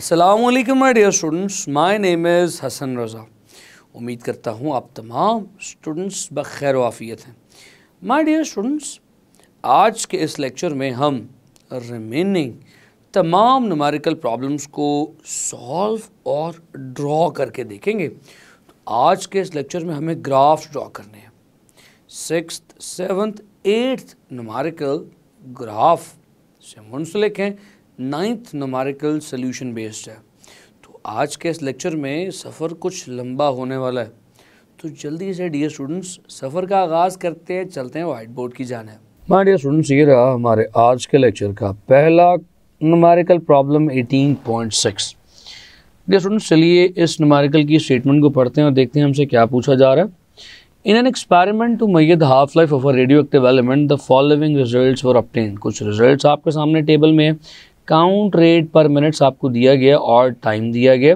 Aslam my dear students my name is Hasan Raza उम्मीद करता हूँ आप तमाम स्टूडेंट्स बखैर वाफ़ियत हैं माई डियर स्टूडेंट्स आज के इस लेक्चर में हम रिमेनिंग तमाम नमारिकल प्रॉब्लम्स को सॉल्व और ड्रॉ करके देखेंगे तो आज के इस लेक्चर में हमें ग्राफ्स ड्रॉ करने हैं six seventh eighth numerical graph से मुंसलिक हैं नाइन्थ नोमारिकल सोल्यूशन बेस्ड है तो आज के इस लेक्चर में सफ़र कुछ लंबा होने वाला है तो जल्दी से डियर स्टूडेंट्स सफ़र का आगाज़ करते हैं चलते हैं वाइट बोर्ड की जान है माय डियर स्टूडेंट्स ये रहा हमारे आज के लेक्चर का पहला नोमारिकल प्रॉब्लम 18.6 डियर स्टूडेंट्स चलिए इस नोमारिकल की स्टेटमेंट को पढ़ते हैं और देखते हैं हमसे क्या पूछा जा रहा है In an experiment to measure half life of a radioactive element the following results for obtain कुछ रिजल्ट्स आपके सामने टेबल में काउंट रेट पर मिनट्स आपको दिया गया और टाइम दिया गया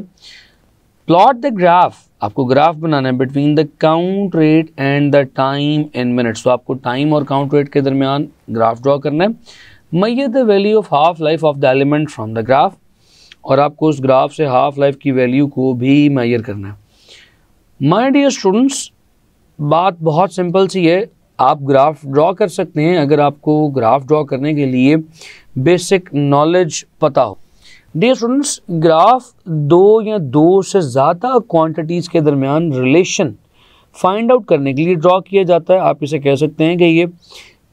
प्लॉट द ग्राफ आपको ग्राफ बनाना है between the count rate and the time in minutes तो आपको टाइम और काउंट रेट के दरमियान ग्राफ ड्रॉ करना है measure the value of half life of the element from the graph और आपको उस ग्राफ से हाफ लाइफ की वैल्यू को भी मैयर करना है माई डियर स्टूडेंट्स बात बहुत सिंपल सी है आप ग्राफ ड्रॉ कर सकते हैं अगर आपको ग्राफ ड्रॉ करने के लिए बेसिक नॉलेज पता हो डे स्टूडेंट्स ग्राफ दो या दो से ज़्यादा क्वांटिटीज़ के दरमियान रिलेशन फाइंड आउट करने के लिए ड्रॉ किया जाता है आप इसे कह सकते हैं कि ये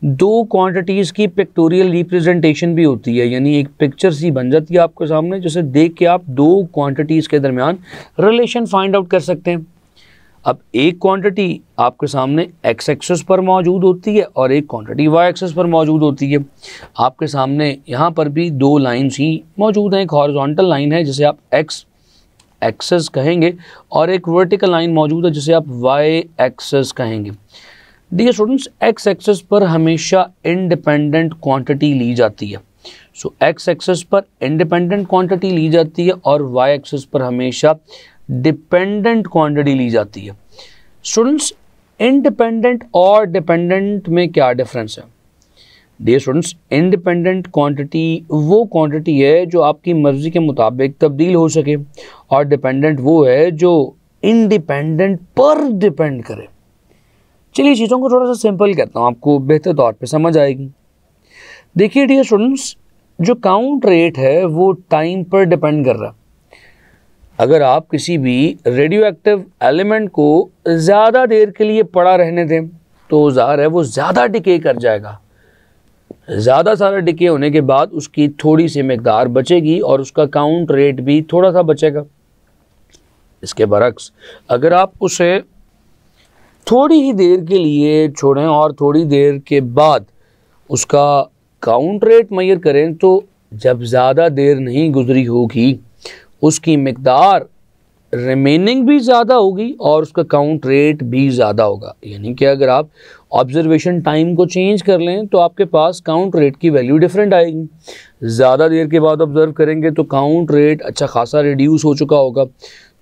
दो क्वांटिटीज़ की पिक्टोरियल रिप्रेजेंटेशन भी होती है यानी एक पिक्चर सी बन जाती है आपके सामने जिसे देख के आप दो क्वांटिटीज़ के दरमियान रिलेशन फाइंड आउट कर सकते हैं अब एक क्वांटिटी आपके सामने एक्स एक्सेस पर मौजूद होती है और एक क्वांटिटी वाई एक्सेस पर मौजूद होती है आपके सामने यहाँ पर भी दो लाइंस ही मौजूद हैं एक हॉरिजॉन्टल लाइन है जिसे आप एक्स एक्सेस कहेंगे और एक वर्टिकल लाइन मौजूद है जिसे आप वाई एक्सेस कहेंगे डियर स्टूडेंट्स एक्स एक्सेस पर हमेशा इंडिपेंडेंट क्वांटिटी ली जाती है सो एक्स एक्सेस पर इंडिपेंडेंट क्वांटिटी ली जाती है और वाई एक्सेस पर हमेशा डिपेंडेंट क्वांटिटी ली जाती है स्टूडेंट्स इंडिपेंडेंट और डिपेंडेंट में क्या डिफरेंस है डियर स्टूडेंट्स इंडिपेंडेंट क्वांटिटी वो क्वांटिटी है जो आपकी मर्ज़ी के मुताबिक तब्दील हो सके और डिपेंडेंट वो है जो इंडिपेंडेंट पर डिपेंड करे चलिए चीज़ों को थोड़ा सा सिंपल कहता हूँ आपको बेहतर तौर पे समझ आएगी देखिए डियर स्टूडेंट्स जो काउंट रेट है वो टाइम पर डिपेंड कर रहा है अगर आप किसी भी रेडियो एक्टिव एलिमेंट को ज़्यादा देर के लिए पड़ा रहने दें तो ज़ाहिर है वो ज़्यादा डिके कर जाएगा ज़्यादा सारा डिके होने के बाद उसकी थोड़ी सी मकदार बचेगी और उसका काउंट रेट भी थोड़ा सा बचेगा इसके बरक्स अगर आप उसे थोड़ी ही देर के लिए छोड़ें और थोड़ी देर के बाद उसका काउंट रेट मैयर करें तो जब ज़्यादा देर नहीं गुजरी होगी उसकी मकदार रिमेनिंग भी ज़्यादा होगी और उसका काउंट रेट भी ज़्यादा होगा यानी कि अगर आप ऑब्जर्वेशन टाइम को चेंज कर लें तो आपके पास काउंट रेट की वैल्यू डिफरेंट आएगी ज़्यादा देर के बाद ऑब्ज़र्व करेंगे तो काउंट रेट अच्छा खासा रिड्यूस हो चुका होगा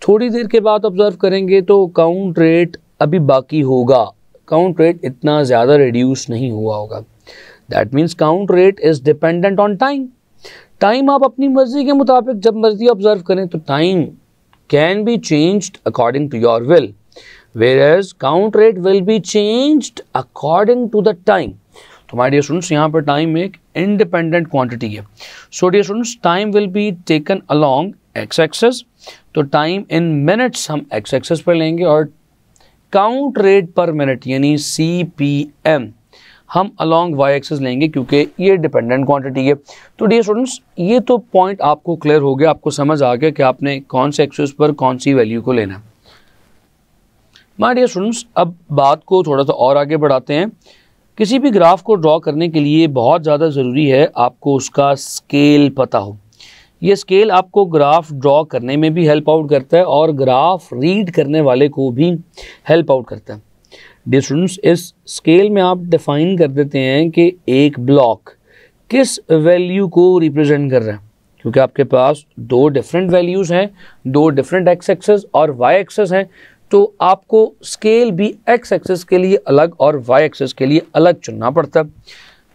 थोड़ी देर के बाद ऑब्ज़र्व करेंगे तो काउंट रेट अभी बाकी होगा काउंट रेट इतना ज़्यादा रिड्यूस नहीं हुआ होगा that means count rate is dependent on time time आप अपनी मर्जी के मुताबिक जब मर्जी ऑब्जर्व करें तो time can be changed according to your will whereas count rate will be changed according to the time तो माय डियर स्टूडेंट्स यहाँ पर टाइम एक इंडिपेंडेंट क्वांटिटी है so dear students time will be taken along x axis तो time in minutes हम X axis पर लेंगे और काउंट रेट पर मिनट यानी सी पी एम हम अलॉन्ग वाई एक्सेस लेंगे क्योंकि ये डिपेंडेंट क्वांटिटी है तो डियर स्टूडेंट्स ये तो पॉइंट आपको क्लियर हो गया आपको समझ आ गया कि आपने कौन से एक्सेस पर कौन सी वैल्यू को लेना है माय डियर स्टूडेंट्स अब बात को थोड़ा सा और आगे बढ़ाते हैं किसी भी ग्राफ को ड्रॉ करने के लिए बहुत ज़्यादा ज़रूरी है आपको उसका स्केल पता हो ये स्केल आपको ग्राफ ड्रॉ करने में भी हेल्प आउट करता है और ग्राफ रीड करने वाले को भी हेल्प आउट करता है डी स्टूडेंट्स इस स्केल में आप डिफाइन कर देते हैं कि एक ब्लॉक किस वैल्यू को रिप्रेजेंट कर रहा है क्योंकि आपके पास दो डिफरेंट वैल्यूज़ हैं दो डिफरेंट एक्स एक्सेस और वाई एक्सेस हैं तो आपको स्केल भी एक्स एक्सेस के लिए अलग और वाई एक्सेस के लिए अलग चुनना पड़ता है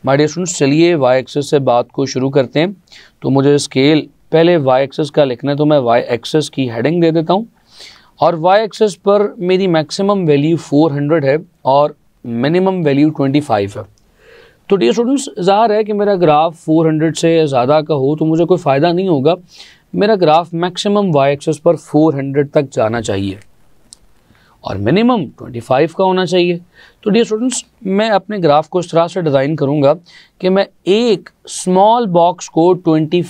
माय डियर स्टूडेंट्स चलिए वाई एक्सेस से बात को शुरू करते हैं तो मुझे स्केल पहले वाई एक्सेस का लिखना है तो मैं वाई एक्सेस की हेडिंग दे देता हूँ और y एक्सेस पर मेरी मैक्सिमम वैल्यू 400 है और मिनिमम वैल्यू 25 है तो डी स्टूडेंट्स ज़ाहिर है कि मेरा ग्राफ 400 से ज़्यादा का हो तो मुझे कोई फ़ायदा नहीं होगा मेरा ग्राफ मैक्सिमम y एक्सेस पर 400 तक जाना चाहिए और मिनिमम 25 का होना चाहिए तो डी स्टूडेंट्स मैं अपने ग्राफ को इस तरह से डिज़ाइन करूँगा कि मैं एक स्मॉल बॉक्स को ट्वेंटी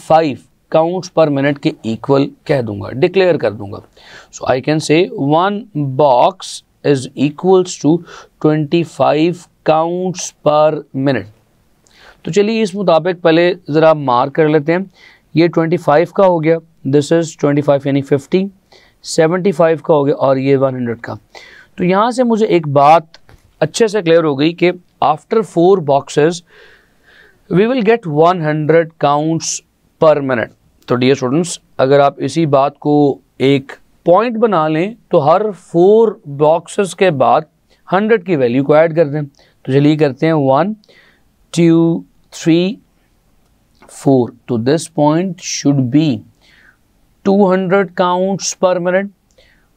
काउंट्स पर मिनट के इक्वल कह दूंगा डिक्लेयर कर दूंगा so I can say one box is equals to twenty five counts per minute तो चलिए इस मुताबिक पहले ज़रा मार्क कर लेते हैं ये ट्वेंटी फाइव का हो गया दिस इज़ ट्वेंटी फाइव यानी फिफ्टी सेवेंटी फाइव का हो गया और ये वन हंड्रेड का तो यहाँ से मुझे एक बात अच्छे से क्लियर हो गई कि after four boxes we will get one hundred counts per minute तो डियर स्टूडेंट्स अगर आप इसी बात को एक पॉइंट बना लें तो हर फोर बॉक्सेस के बाद हंड्रेड की वैल्यू को ऐड कर दें तो चलिए करते हैं वन टू थ्री फोर तो this point should be two hundred counts per minute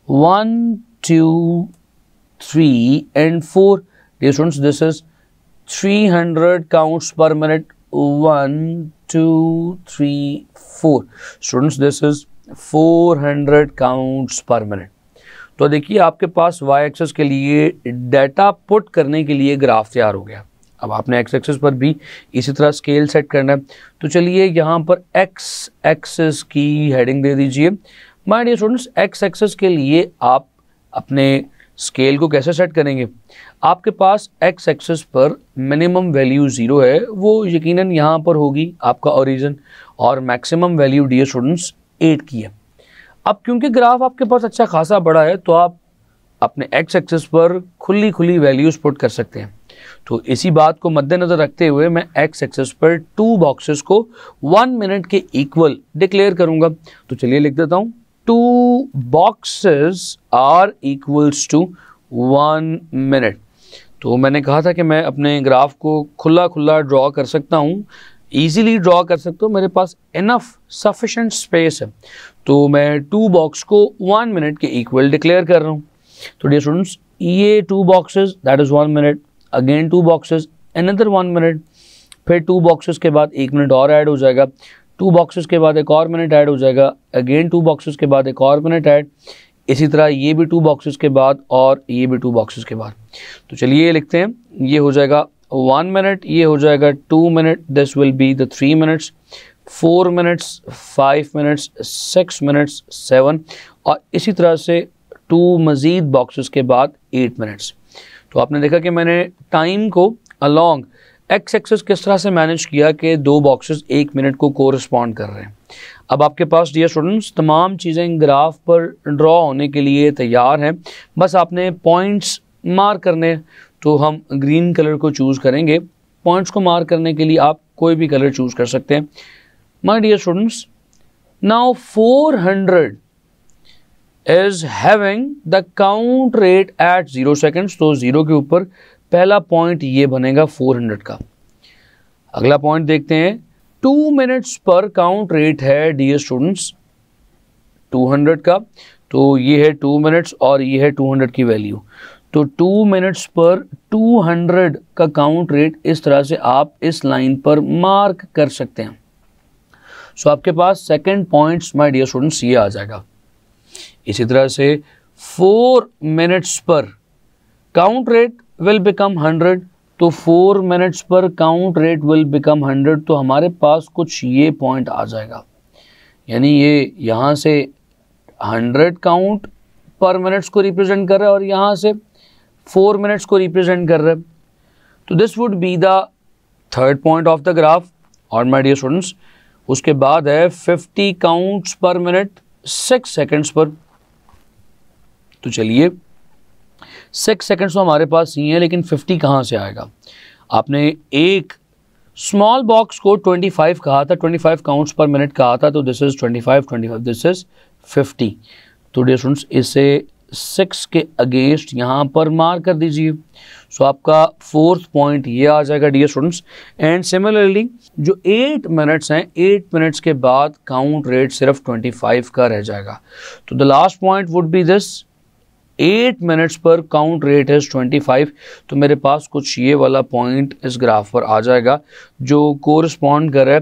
one two three and four dear students this is three hundred counts per minute one two, three, four. Students, this is 400 counts per minute. तो देखिए आपके पास y access के लिए data put करने के लिए graph तैयार हो गया अब आपने x एक्सेस पर भी इसी तरह स्केल सेट करना है तो चलिए यहाँ पर x एक्सेस की हेडिंग दे दीजिए माइंड स्टूडेंट्स x एक्सेस के लिए आप अपने स्केल को कैसे सेट करेंगे आपके पास एक्स एक्सेस पर मिनिमम वैल्यू ज़ीरो है वो यकीनन यहाँ पर होगी आपका ओरिजिन और maximum value dear students eight की है अब क्योंकि ग्राफ आपके पास अच्छा खासा बड़ा है तो आप अपने एक्स एक्सेस पर खुली खुली वैल्यूज़ पुट कर सकते हैं तो इसी बात को मद्देनज़र रखते हुए मैं एक्स एक्सेस पर टू बॉक्सेस को वन मिनट के इक्वल डिक्लेयर करूंगा तो चलिए लिख देता हूँ two boxes are equals to one minute तो मैंने कहा था कि मैं अपने ग्राफ को खुला खुला ड्रॉ कर सकता हूँ ईजिली ड्रॉ कर सकता हूँ मेरे पास इनफ सफिशेंट स्पेस है तो मैं टू बॉक्स को वन मिनट के इक्वल डिक्लेयर कर रहा हूँ तो डियर स्टूडेंट्स ये two boxes that is one minute again two boxes another one minute फिर टू बॉक्सेस के बाद एक मिनट और ऐड हो जाएगा टू बॉक्सेस के बाद एक और मिनट ऐड हो जाएगा अगेन टू बॉक्सेस के बाद एक और मिनट ऐड इसी तरह ये भी टू बॉक्सेस के बाद और ये भी टू बॉक्सेस के बाद तो चलिए ये लिखते हैं ये हो जाएगा वन मिनट ये हो जाएगा two minute this will be the three minutes four minutes five minutes six minutes seven और इसी तरह से टू मज़ीद बॉक्सेस के बाद एट मिनट्स तो आपने देखा कि मैंने टाइम को अलॉन्ग एक्स एक्सेस किस तरह से मैनेज किया कि दो बॉक्सेस एक मिनट को कोरिस्पॉन्ड कर रहे हैं अब आपके पास डियर स्टूडेंट्स तमाम चीज़ें ग्राफ पर ड्रॉ होने के लिए तैयार हैं बस आपने पॉइंट्स मार्क करने तो हम ग्रीन कलर को चूज़ करेंगे पॉइंट्स को मार्क करने के लिए आप कोई भी कलर चूज़ कर सकते हैं my dear students now four hundred is having the count rate at zero seconds तो ज़ीरो के ऊपर पहला पॉइंट ये बनेगा 400 का अगला पॉइंट देखते हैं टू मिनट्स पर काउंट रेट है डी स्टूडेंट्स 200 का तो ये है टू मिनट्स और ये है 200 की वैल्यू तो टू मिनट्स पर 200 का काउंट रेट इस तरह से आप इस लाइन पर मार्क कर सकते हैं सो so, आपके पास second points my dear students ये आ जाएगा इसी तरह से फोर मिनट्स पर count rate will become hundred तो फोर मिनट्स पर count rate will become hundred तो हमारे पास कुछ ये पॉइंट आ जाएगा यानी ये यहाँ से हंड्रेड काउंट पर मिनट्स को रिप्रेजेंट कर रहा है और यहाँ से फोर मिनट्स को रिप्रेजेंट कर रहा है तो this would be the third point of the graph और माय डियर स्टूडेंट्स उसके बाद है fifty counts per minute six seconds पर तो चलिए सिक्स सेकेंड्स तो हमारे पास ही है लेकिन फिफ्टी कहाँ से आएगा आपने एक स्मॉल बॉक्स को 25 कहा था 25 काउंट्स पर मिनट कहा था तो दिस इज़ 25 25 दिस इज़ 50 तो डे स्टूडेंट्स इसे सिक्स के अगेंस्ट यहाँ पर मार कर दीजिए सो आपका फोर्थ पॉइंट ये आ जाएगा डियर स्टूडेंट्स एंड सिमिलरली जो एट मिनट्स हैं एट मिनट्स के बाद काउंट रेट सिर्फ ट्वेंटी फाइव का रह जाएगा तो the last point would be this eight minutes पर काउंट रेट है 25 तो मेरे पास कुछ ये वाला पॉइंट इस ग्राफ पर आ जाएगा जो कोरिस्पॉन्ड करे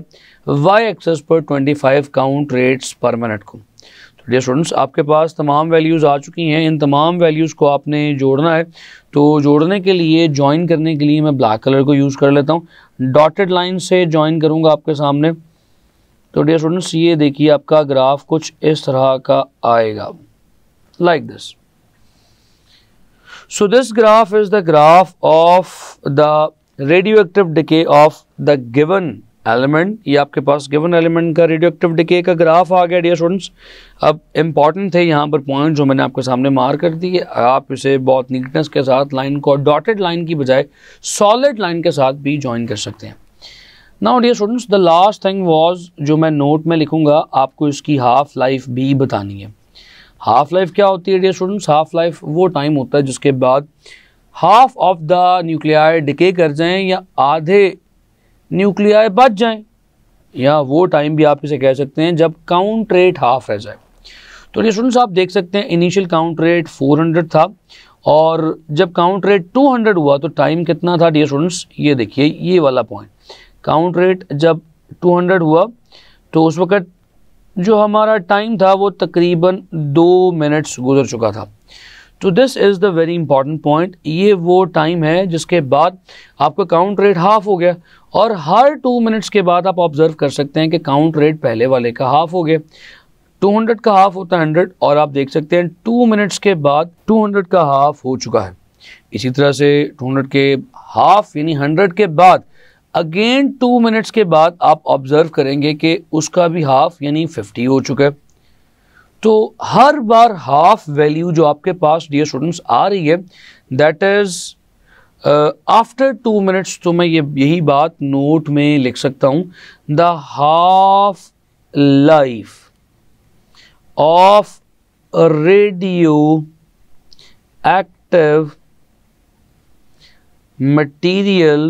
वाई एक्सेस पर 25 काउंट रेट्स पर मिनट को तो डियर स्टूडेंट्स आपके पास तमाम वैल्यूज़ आ चुकी हैं इन तमाम वैल्यूज़ को आपने जोड़ना है तो जोड़ने के लिए ज्वाइन करने के लिए मैं ब्लैक कलर को यूज़ कर लेता हूँ डॉटेड लाइन से ज्वाइन करूंगा आपके सामने तो डियर स्टूडेंट्स ये देखिए आपका ग्राफ कुछ इस तरह का आएगा लाइक like दिस So this graph is the graph of the radioactive decay of the given element ये आपके पास गिवन एलिमेंट का एक्टिव डिके का ग्राफ आ गया डियर स्टूडेंट्स अब इम्पॉर्टेंट थे यहाँ पर पॉइंट जो मैंने आपके सामने मार कर दिए आप इसे बहुत नीटनेस के साथ लाइन को डॉटेड लाइन की बजाय सॉलिड लाइन के साथ भी ज्वाइन कर सकते हैं now dear students the last thing was जो मैं नोट में लिखूंगा आपको इसकी हाफ लाइफ भी बतानी है हाफ लाइफ क्या होती है डियर स्टूडेंट्स हाफ लाइफ वो टाइम होता है जिसके बाद half of the nuclei decay कर जाएं या आधे न्यूक्लियाई बच जाएं या वो टाइम भी आप इसे कह सकते हैं जब काउंट रेट हाफ रह जाए तो डियर स्टूडेंट्स आप देख सकते हैं इनिशियल काउंट रेट 400 था और जब काउंट रेट हंड्रेड हुआ तो टाइम कितना था डियर स्टूडेंट्स ये देखिए ये वाला पॉइंट काउंट रेट जब हंड्रेड हुआ तो उस वक्त जो हमारा टाइम था वो तकरीबन दो मिनट्स गुजर चुका था तो this is the very important point ये वो टाइम है जिसके बाद आपका काउंट रेट हाफ़ हो गया और हर टू मिनट्स के बाद आप ऑब्ज़र्व कर सकते हैं कि काउंट रेट पहले वाले का हाफ़ हो गया 200 का हाफ़ होता है 100 और आप देख सकते हैं टू मिनट्स के बाद 200 का हाफ़ हो चुका है इसी तरह से 200 के हाफ़ यानी 100 के बाद अगेन टू मिनट्स के बाद आप ऑब्ज़र्व करेंगे कि उसका भी हाफ यानी फिफ्टी हो चुका है तो हर बार हाफ वैल्यू जो आपके पास डियर स्टूडेंट्स आ रही है that is after two minutes तो मैं ये यही बात नोट में लिख सकता हूं the half life of radioactive material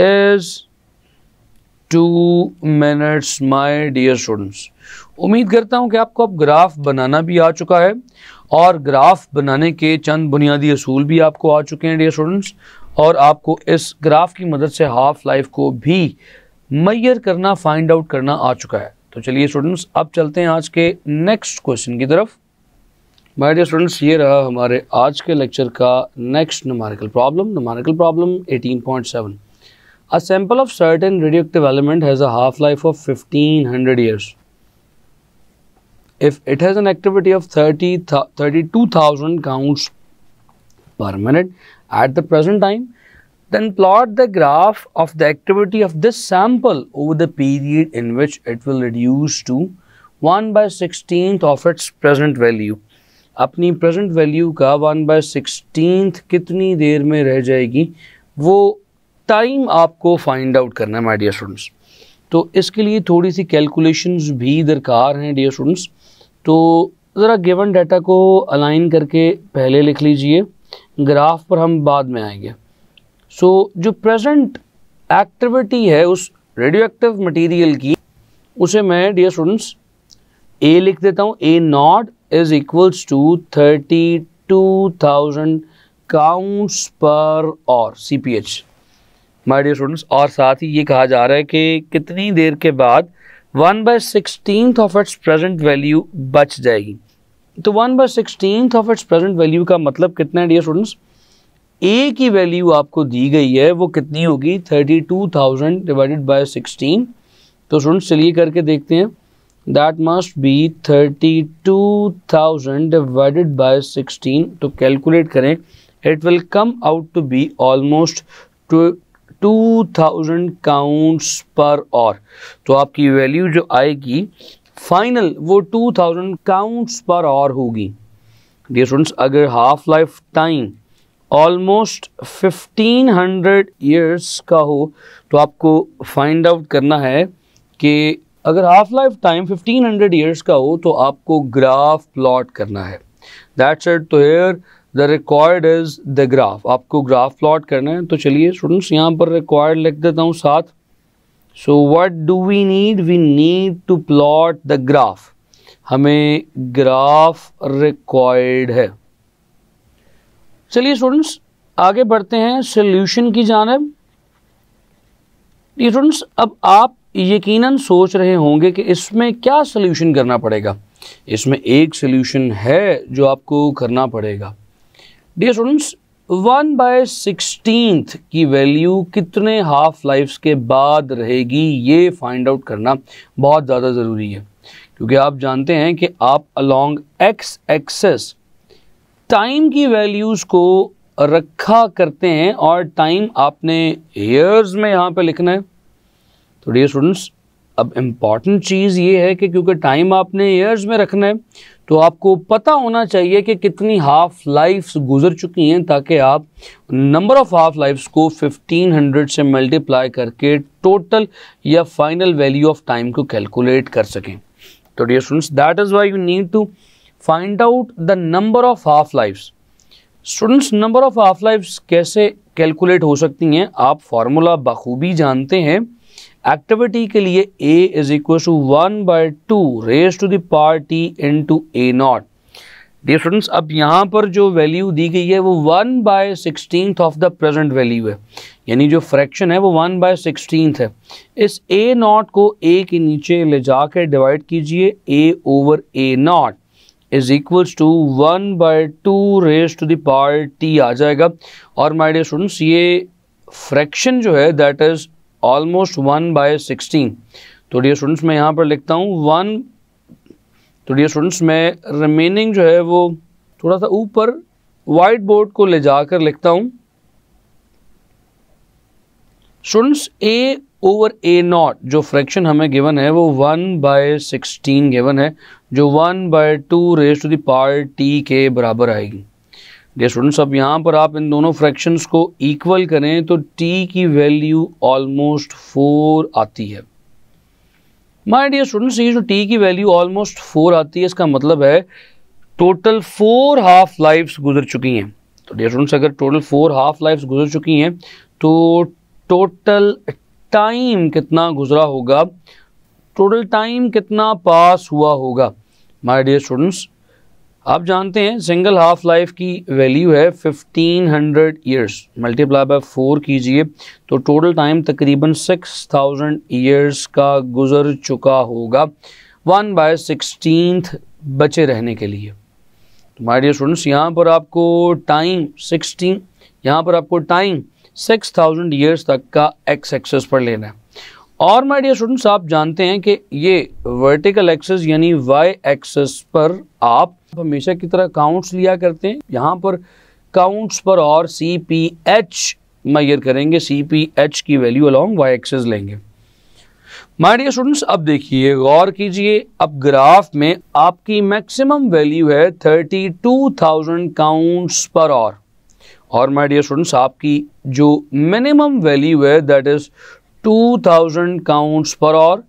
is two minutes my dear students उम्मीद करता हूँ कि आपको अब ग्राफ बनाना भी आ चुका है और ग्राफ बनाने के चंद बुनियादी असूल भी आपको आ चुके हैं डियर स्टूडेंट्स और आपको इस ग्राफ की मदद से हाफ लाइफ को भी मैयर करना फाइंड आउट करना आ चुका है तो चलिए स्टूडेंट्स अब चलते हैं आज के नेक्स्ट क्वेश्चन की तरफ माय डियर स्टूडेंट्स ये रहा हमारे आज के लेक्चर का next numerical problem numerical problem 18.7 A sample of certain radioactive element has a half-life of 1500 years. If it has an activity of 30, 32,000 counts per minute at the present time, then plot the graph of the activity of this sample over the period in which it will reduce to 1 by 16th of its present value. अपनी present value का one by sixteenth कितनी देर में रह जाएगी वो time आपको find out करना है माय डियर स्टूडेंट्स तो इसके लिए थोड़ी सी कैलकुलेशंस भी दरकार हैं डियर स्टूडेंट्स तो ज़रा गिवन डाटा को अलाइन करके पहले लिख लीजिए ग्राफ पर हम बाद में आएंगे सो so, जो प्रेजेंट एक्टिविटी है उस रेडियो एक्टिव मटीरियल की उसे मैं डियर स्टूडेंट्स ए लिख देता हूँ A not is equals to thirty two thousand counts per और C P H my dear students और साथ ही ये कहा जा रहा है कि कितनी देर के बाद one by sixteen of its present value बच जाएगी तो one by sixteen of its present value का मतलब कितना है डियर स्टूडेंट्स ए की वैल्यू आपको दी गई है वो कितनी होगी thirty two thousand divided by sixteen तो स्टूडेंट्स चलिए करके देखते हैं that must be thirty two thousand divided by sixteen तो कैलकुलेट करें it will come out to be almost two thousand counts per hour तो आपकी वैल्यू जो आएगी फाइनल वो to thousand counts per hour होगी डियर स्टूडेंट्स अगर half life time almost fifteen hundred years का हो तो आपको फाइंड आउट करना है कि अगर half life time fifteen hundred years का हो तो आपको ग्राफ प्लॉट करना है दैट्स इट तो here the record is the graph आपको ग्राफ प्लॉट करना है तो चलिए स्टूडेंट्स यहाँ पर रिकॉर्ड लिख देता हूँ साथ so what do we need we need to plot the graph हमें ग्राफ रिक्वायर्ड है चलिए स्टूडेंट्स आगे बढ़ते हैं सोल्यूशन की जानब स्टूडेंट्स अब आप यकीनन सोच रहे होंगे कि इसमें क्या सोल्यूशन करना पड़ेगा इसमें एक सोल्यूशन है जो आपको करना पड़ेगा dear students one by sixteenth की वैल्यू कितने हाफ लाइफ्स के बाद रहेगी ये फाइंड आउट करना बहुत ज़्यादा ज़रूरी है क्योंकि आप जानते हैं कि आप अलोंग एक्स एक्सेस टाइम की वैल्यूज़ को रखा करते हैं और टाइम आपने ईयर्स में यहाँ पे लिखना है तो डियर स्टूडेंट्स अब इम्पॉर्टेंट चीज़ ये है कि क्योंकि टाइम आपने ईयर्स में रखना है तो आपको पता होना चाहिए कि कितनी हाफ लाइफ्स गुजर चुकी हैं ताकि आप नंबर ऑफ़ हाफ लाइफ्स को 1500 से मल्टीप्लाई करके टोटल या फाइनल वैल्यू ऑफ टाइम को कैलकुलेट कर सकें तो dear students that is why you need to find out the number of half lifes students number of half lifes कैसे calculate हो सकती हैं आप फार्मूला बखूबी जानते हैं एक्टिविटी के लिए A is equal to one by two raise to the power T into A naught dear students अब यहाँ पर जो वैल्यू दी गई है वो one by sixteen of the present value है यानी जो फ्रैक्शन है वो वन बाय सिक्सटीन है इस ए नॉट को ए के नीचे ले जाकर डिवाइड कीजिए A over A not is equal to one by two raise to the power T आ जाएगा और माई डियर स्टूडेंट्स ये फ्रैक्शन जो है that is almost one by sixteen तो डियर स्टूडेंट्स मैं यहाँ पर लिखता हूँ वन तो डियर स्टूडेंट्स मैं रिमेनिंग जो है वो थोड़ा सा ऊपर वाइट बोर्ड को ले जाकर लिखता हूँ students A over A naught जो फ्रैक्शन हमें गिवन है वो वन बाय सिक्सटीन गिवन है जो one by two raise to the power T के बराबर आएगी डियर स्टूडेंट्स अब यहाँ पर आप इन दोनों फ्रैक्शंस को इक्वल करें तो टी की वैल्यू ऑलमोस्ट फोर आती है माय डियर स्टूडेंट्स ये जो टी की वैल्यू ऑलमोस्ट फोर आती है इसका मतलब है टोटल फोर हाफ लाइफ्स गुजर चुकी हैं तो डियर स्टूडेंट्स अगर टोटल फोर हाफ लाइफ्स गुजर चुकी हैं तो टोटल टाइम कितना गुजरा होगा टोटल टाइम कितना पास हुआ होगा माई डियर स्टूडेंट्स आप जानते हैं सिंगल हाफ लाइफ की वैल्यू है 1500 ईयर्स मल्टीप्लाई बाय फोर कीजिए तो टोटल टाइम तकरीबन 6000 ईयर्स का गुजर चुका होगा वन बाय सिक्सटीन बचे रहने के लिए तो माय डियर स्टूडेंट्स यहाँ पर आपको टाइम 16 यहाँ पर आपको टाइम 6000 ईयर्स तक का एक्स एक्सेस पर लेना है और माय डियर स्टूडेंट्स आप जानते हैं कि ये वर्टिकल एक्सेस यानी वाई एक्सेस पर आप हमेशा की तरह काउंट्स लिया करते हैं यहाँ पर काउंट्स पर और सी पी एच मैयर करेंगे सी पी एच की वैल्यू अलॉन्ग वाई एक्सेस लेंगे माय डियर स्टूडेंट्स अब देखिए गौर कीजिए अब ग्राफ में आपकी मैक्सिमम वैल्यू है 32,000 काउंट्स पर और और माय डियर स्टूडेंट्स आपकी जो मिनिमम वैल्यू है that is 2000 counts per hour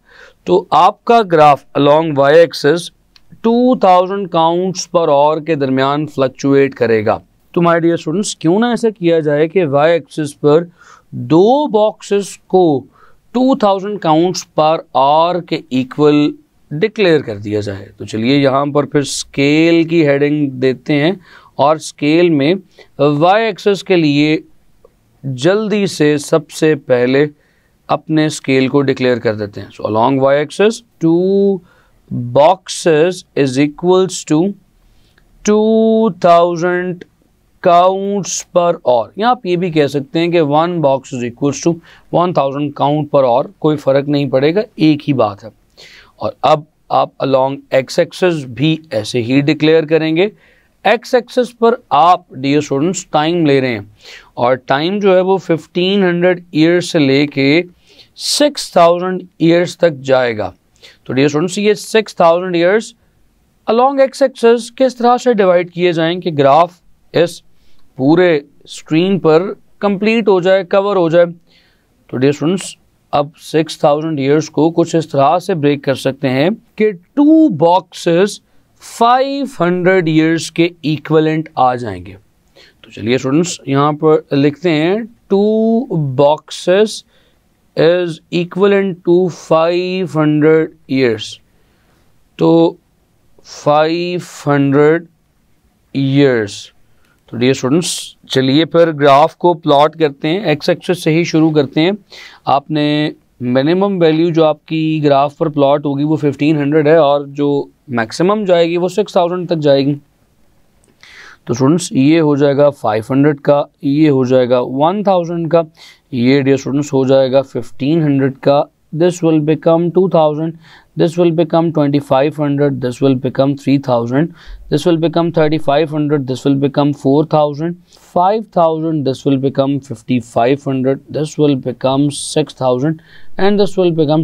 तो आपका graph along Y axis 2000 counts per hour के दरमियान फ्लक्चुएट करेगा तो माय डियर स्टूडेंट्स क्यों ना ऐसा किया जाए कि वाई एक्सेस पर दो बॉक्सेस को 2000 काउंट्स पर आर के इक्वल डिक्लेयर कर दिया जाए तो चलिए यहाँ पर फिर स्केल की हेडिंग देते हैं और स्केल में वाई एक्सेस के लिए जल्दी से सबसे पहले अपने स्केल को डिक्लेयर कर देते हैं so along Y axis two boxes is equals to two thousand counts per hour या आप ये भी कह सकते हैं कि one box is equals to one thousand count per hour कोई फ़र्क नहीं पड़ेगा एक ही बात है और अब आप अलॉन्ग एक्स एक्सेस भी ऐसे ही डिक्लेयर करेंगे एक्स एक्सेस पर आप डी स्टूडेंट्स टाइम ले रहे हैं और टाइम जो है वो 1500 ईयर से लेके सिक्स थाउजेंड ईयर्स तक जाएगा तो डियर स्टूडेंट्स ये six thousand years along x axis किस तरह से डिवाइड किए जाएं कि ग्राफ इस पूरे स्क्रीन पर कंप्लीट हो जाए कवर हो जाए तो डियर स्टूडेंट्स अब सिक्स थाउजेंड ईयर्स को कुछ इस तरह से ब्रेक कर सकते हैं कि टू बॉक्सेस हंड्रेड ईयर्स के इक्वलेंट आ जाएंगे तो चलिए स्टूडेंट्स यहाँ पर लिखते हैं two boxes is equivalent to 500 years तो 500 ईयर्स तो डियर स्टूडेंट्स चलिए फिर ग्राफ को प्लॉट करते हैं एक्स एक्सेस से ही शुरू करते हैं आपने मिनिमम वैल्यू जो आपकी ग्राफ पर प्लॉट होगी वो 1500 है और जो मैक्सिमम जाएगी वो 6000 तक जाएगी तो स्टूडेंट्स ये हो जाएगा 500 का ये हो जाएगा 1000 का ये डियर स्टूडेंट्स हो जाएगा 1500 का this will become 2000 this will become hundred this will become thousand this will become hundred this will become five thousand this will become hundred this will become thousand and this will become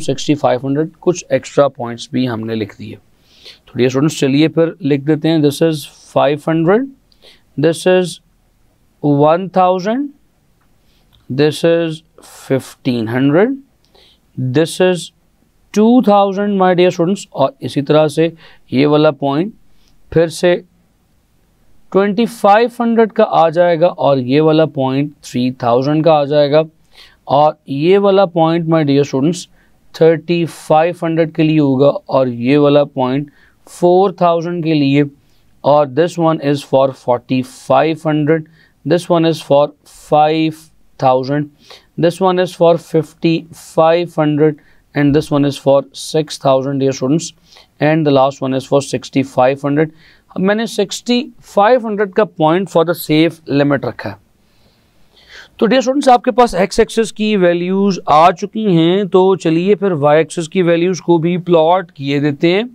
hundred कुछ extra points भी हमने लिख दिए थोड़ी तो students चलिए फिर लिख देते हैं this is five hundred this is 1000 this is 1500 this is 2000 my dear students और इसी तरह से ये वाला पॉइंट फिर से 2500 का आ जाएगा और ये वाला पॉइंट 3000 का आ जाएगा और ये वाला पॉइंट माय डियर स्टूडेंट्स 3500 के लिए होगा और ये वाला पॉइंट 4000 के लिए और this one is for forty five hundred this one is for five thousand this one is for fifty five hundred and this one for six thousand is students and the last one is for sixty five hundred अब मैंने sixty five hundred का point for the safe limit रखा है तो dear students आपके पास X axis की values आ चुकी हैं तो चलिए फिर वाई एक्सेस की वैल्यूज़ को भी प्लॉट किए देते हैं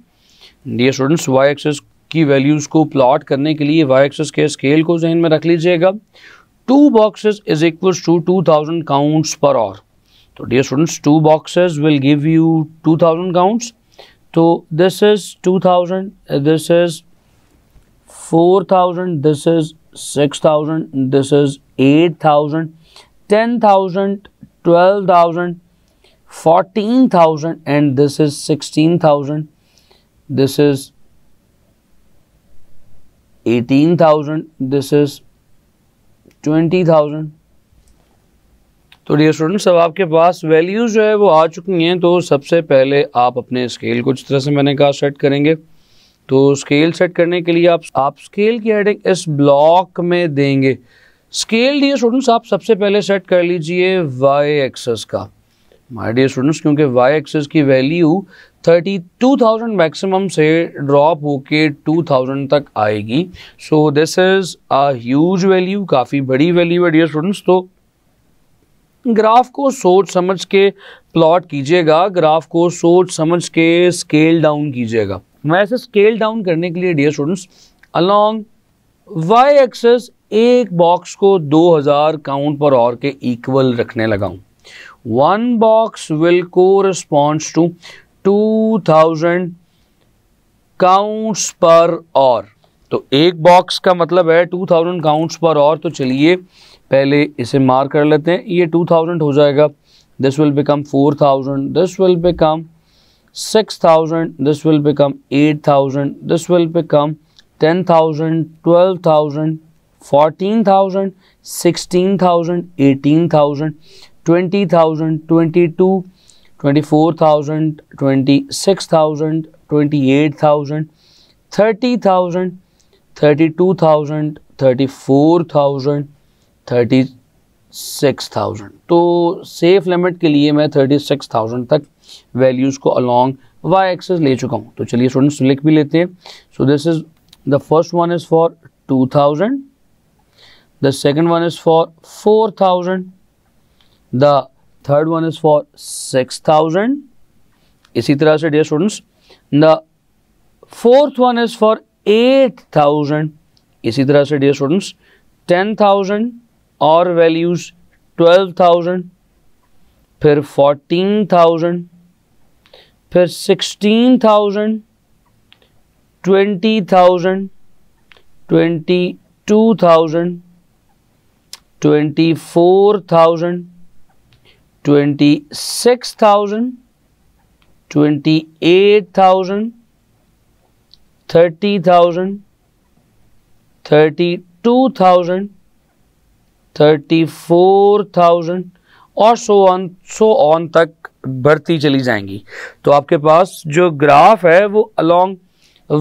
डियर स्टूडेंट्स वाई एक्सेस की वैल्यूज़ को प्लॉट करने के लिए वाई एक्सेस के स्केल को जहन में रख लीजिएगा two boxes is equal to two thousand counts per hour तो dear students two boxes will give you two thousand counts तो this is two thousand this is four thousand this is six thousand this is eight thousand ten thousand twelve thousand fourteen thousand and this is sixteen thousand this is eighteen thousand this is twenty thousand तो dear students अब आपके पास values जो है वो आ चुकी हैं तो सबसे पहले आप अपने स्केल को जिस तरह से मैंने कहा सेट करेंगे तो स्केल सेट करने के लिए आप आप स्केल की हेडिंग इस ब्लॉक में देंगे स्केल डियर स्टूडेंट्स आप सबसे पहले सेट कर लीजिए वाई एक्सेस का माय डियर स्टूडेंट्स क्योंकि वाई एक्सेस की value thirty two thousand maximum से ड्रॉप होके टू थाउजेंड तक आएगी so this is huge value काफ़ी बड़ी वैल्यू है डियर स्टूडेंट्स तो ग्राफ को सोच समझ के प्लॉट कीजिएगा ग्राफ को सोच समझ के स्केल डाउन कीजिएगा वैसे स्केल डाउन करने के लिए dear students along Y axis एक बॉक्स को 2000 काउंट पर और के इक्वल रखने लगा one box will correspond to two thousand counts per hour तो एक बॉक्स का मतलब है to thousand counts per hour तो चलिए पहले इसे मार कर लेते हैं ये टू थाउजेंड हो जाएगा this will become four thousand this will become six thousand this will become eight thousand this will become ten thousand twelve thousand fourteen thousand sixteen thousand eighteen thousand twenty thousand twenty two twenty four thousand twenty six thousand twenty eight thousand thirty thousand thirty two thousand thirty four thousand thirty six thousand तो safe limit के लिए मैं thirty six thousand तक values को along Y access ले चुका हूँ तो चलिए स्टूडेंट्स लिख भी लेते हैं so this is the first one is for two thousand the second one is for four thousand the third one is for six thousand इसी तरह से dear students the fourth one is for eight thousand इसी तरह से dear students ten thousand और values twelve thousand फिर fourteen thousand फिर sixteen thousand twenty thousand twenty two thousand twenty four thousand twenty six thousand twenty eight thousand thirty thousand thirty two thousand thirty four thousand और so on so on तक बढ़ती चली जाएंगी तो आपके पास जो ग्राफ है वो अलोंग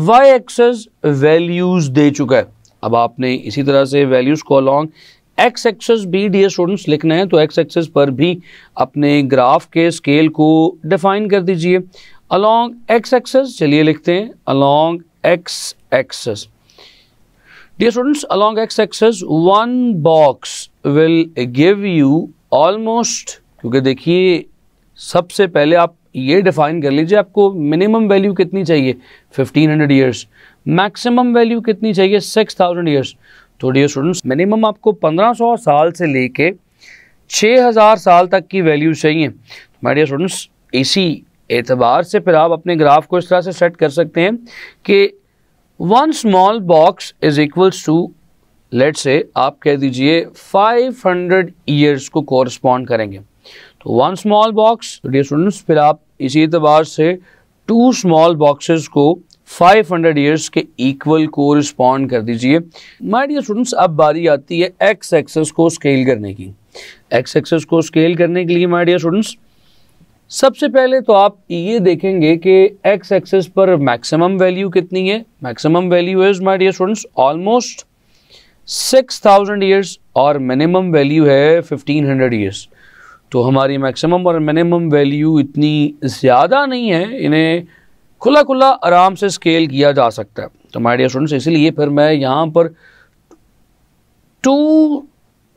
वाई एक्सेस वैल्यूज़ दे चुका है अब आपने इसी तरह से वैल्यूज़ को अलोंग एक्स एक्सेस भी डी स्टूडेंट्स लिखना है तो एक्स एक्सेस पर भी अपने ग्राफ के स्केल को डिफाइन कर दीजिए अलोंग एक्स एक्सेस चलिए लिखते हैं along x axis dear students along x axis one box will give you almost क्योंकि देखिए सबसे पहले आप ये डिफाइन कर लीजिए आपको मिनिमम वैल्यू कितनी चाहिए 1500 ईयर्स मैक्सिमम वैल्यू कितनी चाहिए 6000 ईयर्स तो डियर स्टूडेंट्स मिनिमम आपको 1500 साल से लेके 6000 साल तक की वैल्यू चाहिए माय डियर स्टूडेंट्स इसी एतबार से फिर आप अपने ग्राफ को इस तरह से सेट कर सकते हैं कि one small box is equals to let say आप कह दीजिए 500 ईयर्स को कॉरस्पॉन्ड करेंगे तो one small box dear students फिर आप इसी एतबार से टू स्मॉल बॉक्सेस को फाइव हंड्रेड ईयर्स के इक्वल को रिस्पॉन्ड कर दीजिए माय डियर स्टूडेंट्स अब बारी आती है एक्स एक्सेस को स्केल करने की एक्स एक्सेस को स्केल करने के लिए माय डियर स्टूडेंट्स सबसे पहले तो आप ये देखेंगे कि एक्स एक्सेस पर मैक्सिमम वैल्यू कितनी है maximum value is my dear students almost 6000 years और मिनिमम वैल्यू है 1500 ईयर्स तो हमारी मैक्सिमम और मिनिमम वैल्यू इतनी ज़्यादा नहीं है इन्हें खुला खुला आराम से स्केल किया जा सकता है तो माइडियर स्टूडेंट्स इसीलिए फिर मैं यहाँ पर टू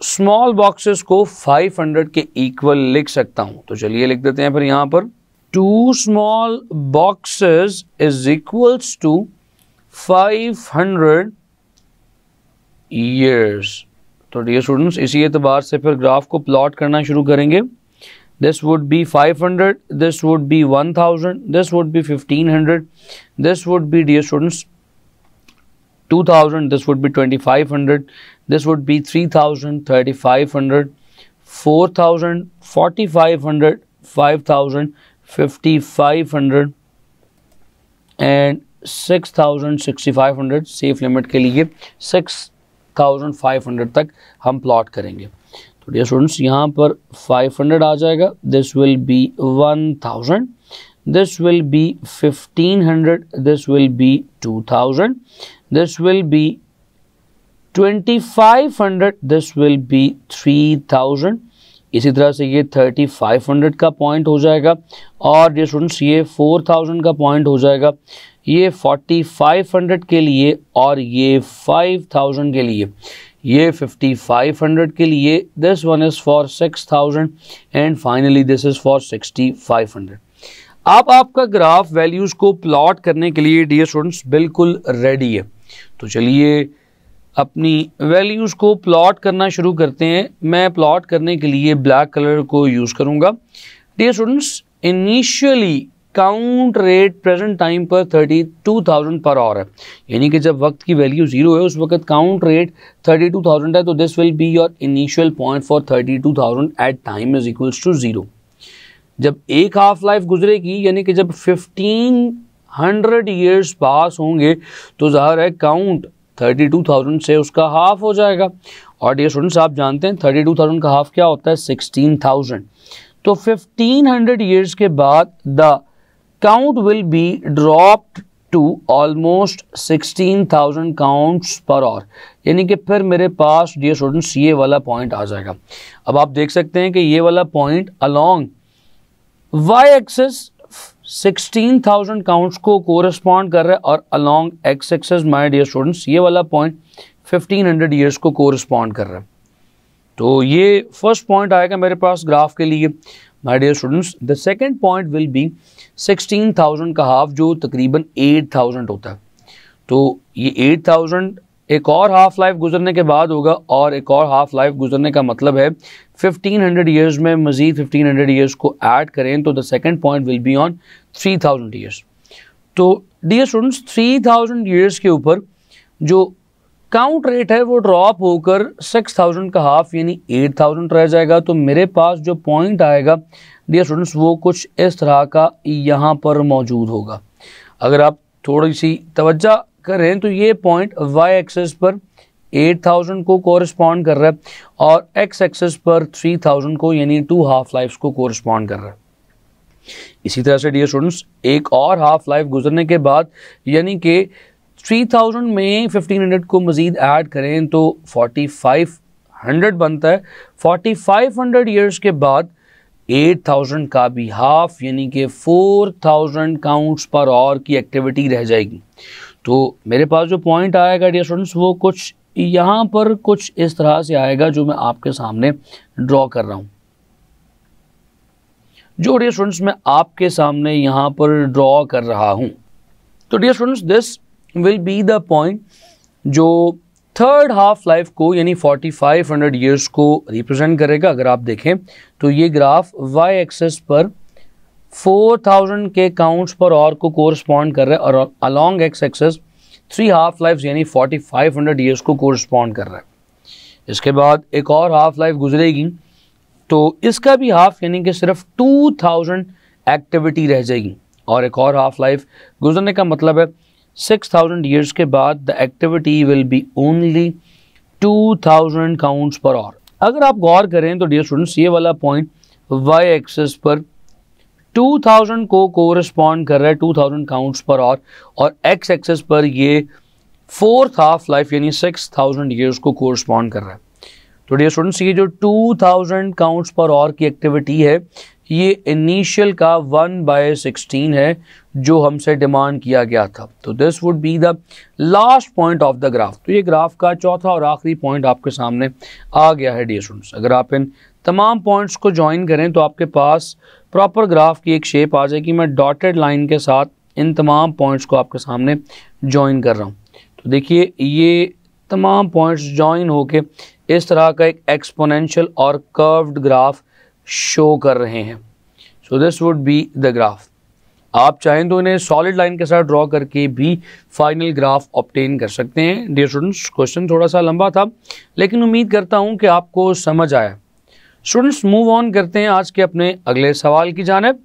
स्मॉल बॉक्सेस को 500 के इक्वल लिख सकता हूँ तो चलिए लिख देते हैं फिर यहाँ पर two small boxes is equals to 500 years तो डियर स्टूडेंट्स इसी एतबार से फिर ग्राफ को प्लॉट करना शुरू करेंगे this would be 500 this would be 1000 this would be 1500 this would be dear students 2000 this would be 2500 this would be 3000 3500 4000 4500 5000 5500 and 6000 6500 safe limit के लिए 6500 तक हम प्लॉट करेंगे तो डियर स्टूडेंट्स यहाँ पर 500 आ जाएगा this will be 1000 this will be 1500 this this will 2000 this five hundred 2500 will be three 3000 इसी तरह से ये 3500 का पॉइंट हो जाएगा और डियर स्टूडेंट्स ये 4000 का पॉइंट हो जाएगा ये 4500 के लिए और ये 5000 के लिए ये 5500 के लिए this one is for 6000 and finally this is for 6500 आप आपका ग्राफ वैल्यूज़ को प्लॉट करने के लिए डियर स्टूडेंट्स बिल्कुल रेडी है तो चलिए अपनी वैल्यूज़ को प्लॉट करना शुरू करते हैं मैं प्लॉट करने के लिए ब्लैक कलर को यूज़ करूंगा dear students initially discount rate present time पर thirty two thousand per hour है यानी कि जब वक्त की वैल्यू जीरो है उस वक्त count rate thirty two thousand है तो this will be your initial point for thirty two thousand at time is equals to zero जब एक हाफ लाइफ गुजरेगी यानी कि जब फिफ्टीन हंड्रेड ईयर्स पास होंगे तो ज़ाहिर है काउंट थर्टी टू थाउजेंड से उसका हाफ हो जाएगा और डियर स्टूडेंट्स आप जानते हैं थर्टी टू थाउजेंड का हाफ क्या होता है सिक्सटीन थाउजेंड तो फिफ्टीन हंड्रेड ईयर्स के बाद the count will be dropped to almost 16,000 counts per hour यानी कि फिर मेरे पास डियर स्टूडेंट्स ये वाला पॉइंट आ जाएगा अब आप देख सकते हैं कि ये वाला point along Y axis 16,000 counts को कोरस्पॉन्ड कर रहा है और along x axis my dear students ये वाला पॉइंट 1500 हंड्रेड ईयर्स को कोरस्पॉन्ड कर रहा है तो ये फर्स्ट पॉइंट आएगा मेरे पास ग्राफ के लिए my dear students the second point will be 16,000 का हाफ जो तकरीबन 8,000 होता है तो ये 8,000 एक और हाफ लाइफ गुजरने के बाद होगा और एक और हाफ लाइफ गुजरने का मतलब है 1500 ईयर्स में मज़ीद 1500 ईयर्स को ऐड करें तो the second point will be on 3000 years तो डियर स्टूडेंट्स 3000 ईयर्स के ऊपर जो डिस्काउंट रेट है वो ड्रॉप होकर सिक्स थाउजेंड का हाफ यानी एट थाउजेंड रह जाएगा तो मेरे पास जो पॉइंट आएगा डियर स्टूडेंट्स वो कुछ इस तरह का यहाँ पर मौजूद होगा अगर आप थोड़ी सी तवज्जा करें तो ये पॉइंट वाई एक्सेस पर 8000 को कॉरस्पॉन्ड कर रहा है और एक्स एक्सेस पर 3000 को यानी टू हाफ लाइफ को कॉरस्पॉन्ड कर रहा है इसी तरह से डियर स्टूडेंट्स एक और हाफ लाइफ गुजरने के बाद यानी कि थ्री थाउजेंड में फिफ्टीन हंड्रेड को मज़ीद ऐड करें तो फोर्टी फाइव हंड्रेड बनता है फोर्टी फाइव हंड्रेड ईयर्स के बाद एट थाउजेंड का भी हाफ यानी कि फोर थाउजेंड काउंट्स पर और की एक्टिविटी रह जाएगी तो मेरे पास जो पॉइंट आएगा डियर स्टूडेंट्स वो कुछ यहाँ पर कुछ इस तरह से आएगा जो मैं आपके सामने ड्रॉ कर रहा हूँ जो डियर स्टूडेंट्स मैं आपके सामने यहाँ पर ड्रॉ कर रहा हूँ तो dear students this will be the point जो थर्ड हाफ लाइफ को यानी 4500 ईयर्स को रिप्रेजेंट करेगा अगर आप देखें तो ये ग्राफ वाई एक्सेस पर 4000 के काउंट्स पर और को कोरस्पॉन्ड कर रहा है और along x axis three half life यानी 4500 ईयर्स को कोरस्पॉन्ड कर रहा है इसके बाद एक और हाफ लाइफ गुजरेगी तो इसका भी हाफ यानी कि सिर्फ 2000 एक्टिविटी रह जाएगी और एक और हाफ लाइफ गुजरने का मतलब है सिक्स थाउजेंड ईयर्स के बाद the activity will be only two thousand counts per hour अगर आप गौर करें तो डियर स्टूडेंट्स ये वाला पॉइंट वाई एक्सेस पर 2000 को कोरिस्पॉन्ड कर रहा है 2000 काउंट्स पर आवर और एक्स एक्सेस पर ये फोर्थ हाफ लाइफ यानी 6000 ईयर्स को कोरिस्पॉन्ड कर रहा है तो डियर स्टूडेंट्स ये जो 2000 काउंट्स पर आवर की एक्टिविटी है ये इनिशियल का वन बाय सिक्सटीन है जो हमसे डिमांड किया गया था तो this would be the last point of the graph तो ये ग्राफ का चौथा और आखिरी पॉइंट आपके सामने आ गया है डी स्टूडेंट्स अगर आप इन तमाम पॉइंट्स को ज्वाइन करें तो आपके पास प्रॉपर ग्राफ की एक शेप आ जाएगी मैं डॉटेड लाइन के साथ इन तमाम पॉइंट्स को आपके सामने ज्वाइन कर रहा हूँ तो देखिए ये तमाम पॉइंट्स ज्वाइन होके इस तरह का एक एक्सपोनेंशियल और कर्व्ड ग्राफ शो कर रहे हैं so this would be the graph आप चाहें तो इन्हें सॉलिड लाइन के साथ ड्रॉ करके भी फाइनल ग्राफ ऑप्टेन कर सकते हैं डियर स्टूडेंट्स क्वेश्चन थोड़ा सा लंबा था लेकिन उम्मीद करता हूं कि आपको समझ आया स्टूडेंट्स मूव ऑन करते हैं आज के अपने अगले सवाल की जानब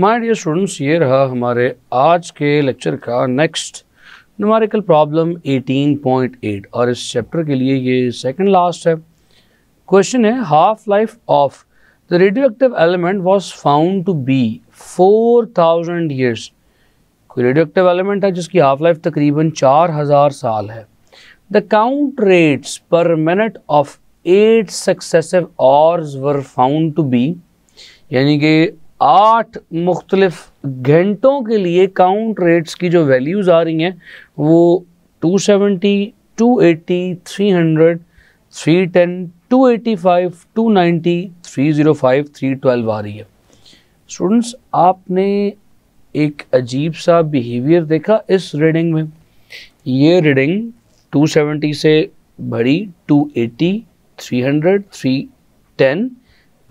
माय डियर स्टूडेंट्स ये रहा हमारे आज के लेक्चर का नेक्स्ट नुमारिकल प्रॉब्लम 18.8 और इस चैप्टर के लिए ये सेकेंड लास्ट है क्वेश्चन है half life of the active element was found to be four thousand years कोई एक्टिव एलिमेंट है जिसकी हाफ लाइफ तकरीबन चार हजार साल है the count rates per minute of eight successive hours were found to be यानी कि आठ मुख्तलिफ घंटों के लिए काउंट रेट्स की जो वैल्यूज़ आ रही हैं वो two two seventy eighty three hundred three ten 285, 290, 305, 312 आ रही है स्टूडेंट्स आपने एक अजीब सा बिहेवियर देखा इस रीडिंग में ये रीडिंग 270 से बढ़ी 280, 300, 310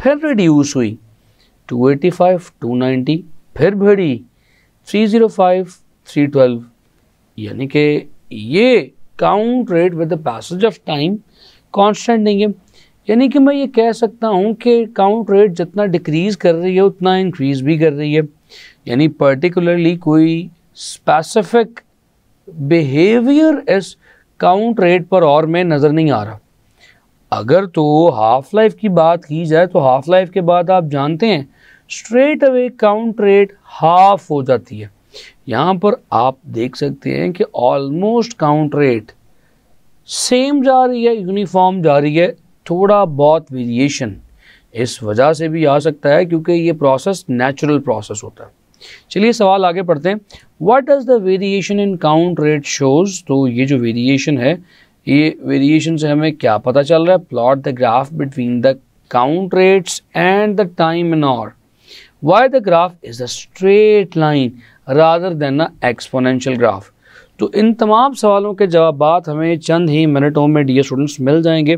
फिर रिड्यूस हुई 285, 290 फिर बढ़ी 305, 312 यानी कि ये count rate with the passage of time constant नहीं है यानी कि मैं ये कह सकता हूँ कि काउंट रेट जितना डिक्रीज़ कर रही है उतना इंक्रीज़ भी कर रही है यानी पर्टिकुलरली कोई स्पेसिफिक बिहेवियर इस काउंट रेट पर और में नज़र नहीं आ रहा अगर तो हाफ़ लाइफ की बात की जाए तो हाफ़ लाइफ के बाद आप जानते हैं straight away count rate half हो जाती है यहाँ पर आप देख सकते हैं कि ऑलमोस्ट काउंट रेट सेम जा रही है यूनिफॉर्म जा रही है थोड़ा बहुत वेरिएशन इस वजह से भी आ सकता है क्योंकि ये प्रोसेस नेचुरल प्रोसेस होता है चलिए सवाल आगे पढ़ते हैं what is the variation in count rate shows तो ये जो वेरिएशन है ये वेरिएशन से हमें क्या पता चल रहा है plot the graph between the count rates and the time in hour y the graph is a straight line rather than a exponential graph तो इन तमाम सवालों के जवाब हमें चंद ही मिनटों में डी स्टूडेंट्स मिल जाएंगे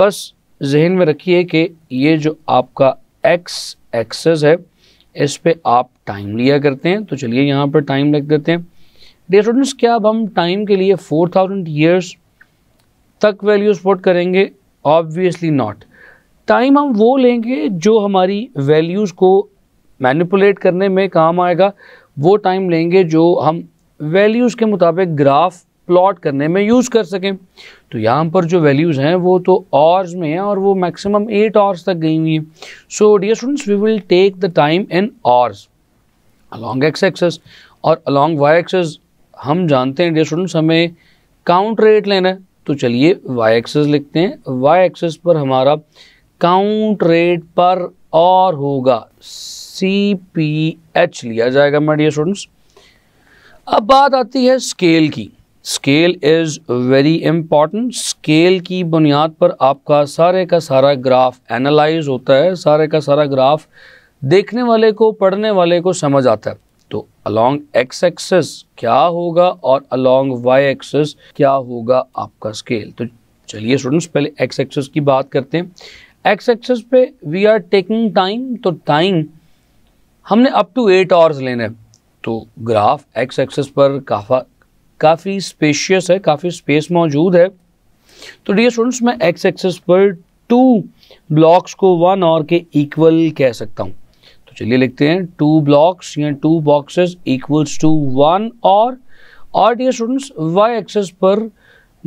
बस जहन में रखिए कि ये जो आपका एक्स एक्सेस है इस पर आप टाइम लिया करते हैं तो चलिए यहाँ पर टाइम रख देते हैं डी स्टूडेंट्स क्या अब हम टाइम के लिए फोर थाउजेंड ईयर्स तक वैल्यू स्पोर्ट करेंगे ऑब्वियसली नॉट टाइम हम वो लेंगे जो हमारी वैल्यूज़ को मैनिपुलेट करने में काम आएगा वो टाइम लेंगे जो हम वैल्यूज़ के मुताबिक ग्राफ प्लॉट करने में यूज़ कर सकें तो यहाँ पर जो वैल्यूज़ हैं वो तो आवर्स में हैं और वो मैक्सिमम एट आवर्स तक गई हुई हैं so dear students we will take the time in hours along x axis और अलॉन्ग वाई एक्सेस हम जानते हैं डियर स्टूडेंट्स हमें काउंट रेट लेना है तो चलिए वाई एक्सेस लिखते हैं वाई एक्सेस पर हमारा काउंट रेट पर और होगा सी पी एच लिया जाएगा मैं डियर स्टूडेंट्स अब बात आती है स्केल की scale is very important scale की बुनियाद पर आपका सारे का सारा ग्राफ एनालाइज होता है सारे का सारा ग्राफ देखने वाले को पढ़ने वाले को समझ आता है तो अलोंग एक्स एक्सेस क्या होगा और अलोंग वाई एक्सेस क्या होगा आपका स्केल तो चलिए स्टूडेंट्स पहले एक्स एक्सेस की बात करते हैं एक्स एक्सेस पे वी आर टेकिंग टाइम तो टाइम हमने अप टू एट आवर्स लेना है तो ग्राफ एक्स एक्सेस पर काफा काफ़ी स्पेशियस है काफ़ी स्पेस मौजूद है तो डियर स्टूडेंट्स मैं एक्स एक्सेस पर टू ब्लॉक्स को वन और के इक्वल कह सकता हूँ तो चलिए लिखते हैं टू ब्लॉक्स या two boxes equals to one hour और डियर स्टूडेंट्स वाई एक्सेस पर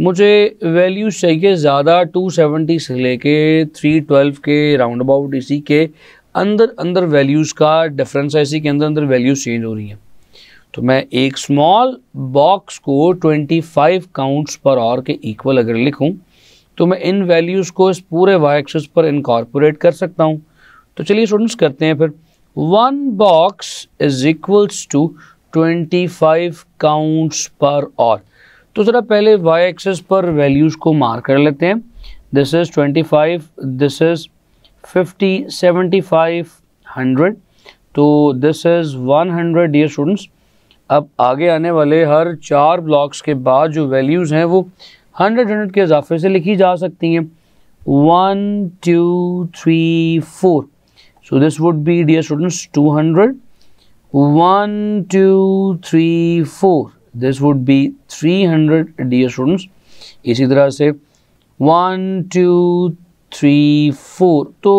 मुझे वैल्यूज चाहिए ज़्यादा टू सेवेंटी से लेके थ्री ट्वेल्व के राउंड अबाउट इसी के अंदर अंदर वैल्यूज़ का डिफरेंस है इसी के अंदर अंदर वैल्यूज़ चेंज हो रही हैं तो मैं एक स्मॉल बॉक्स को 25 काउंट्स पर और के इक्वल अगर लिखूं तो मैं इन वैल्यूज़ को इस पूरे वाई एक्सिस पर इनकॉर्पोरेट कर सकता हूं तो चलिए स्टूडेंट्स करते हैं फिर one box is equals to 25 counts per hour तो ज़रा पहले वाई एक्सिस पर वैल्यूज़ को मार कर लेते हैं this is twenty this is fifty 75 hundred तो this is one hundred students अब आगे आने वाले हर चार ब्लॉक्स के बाद जो वैल्यूज़ हैं वो हंड्रेड हंड्रेड के इजाफे से लिखी जा सकती हैं one two three four so this would be dear students two hundred one two three four this would be three hundred dear students इसी तरह से वन टू थ्री फोर तो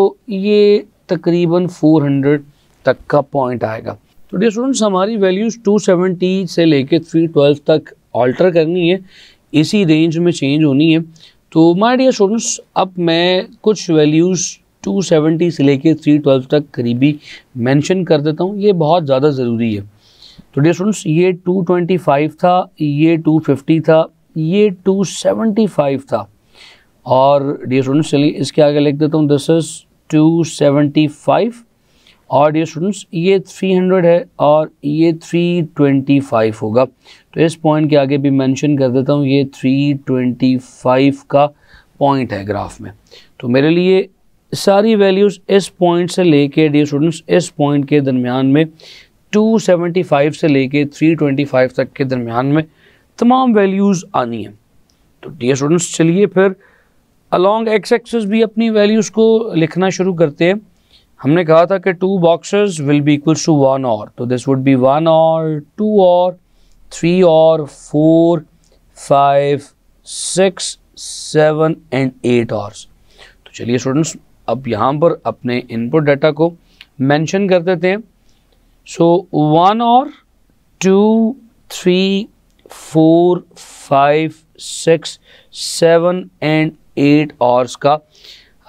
ये तकरीबन फोर हंड्रेड तक का पॉइंट आएगा तो डियर स्टूडेंट्स हमारी वैल्यूज़ 270 से लेके 312 तक ऑल्टर करनी है इसी रेंज में चेंज होनी है तो माय डियर स्टूडेंट्स अब मैं कुछ वैल्यूज़ 270 से लेके 312 तक करीबी मेंशन कर देता हूँ ये बहुत ज़्यादा ज़रूरी है तो डे स्टूडेंट्स ये 225 था ये 250 था ये 275 था और डे स्टूडेंट्स चलिए इसके आगे लिख देता हूँ दिस इज़ टू और ये स्टूडेंट्स ये 300 है और ये 325 होगा तो इस पॉइंट के आगे भी मेंशन कर देता हूँ ये 325 का पॉइंट है ग्राफ में तो मेरे लिए सारी वैल्यूज़ इस पॉइंट से लेके डी स्टूडेंट्स इस पॉइंट के दरमियान में 275 से लेके 325 तक के दरमियान में तमाम वैल्यूज़ आनी है तो डी स्टूडेंट्स चलिए फिर अलॉन्ग एक्स एक्सेस भी अपनी वैल्यूज़ को लिखना शुरू करते हैं हमने कहा था कि two boxes will be equals to one hour तो this would be one hour two hour three hour four five six seven and eight hours तो चलिए स्टूडेंट्स अब यहाँ पर अपने इनपुट डाटा को मेंशन कर देते हैं so one hour two three four five six seven and eight hours का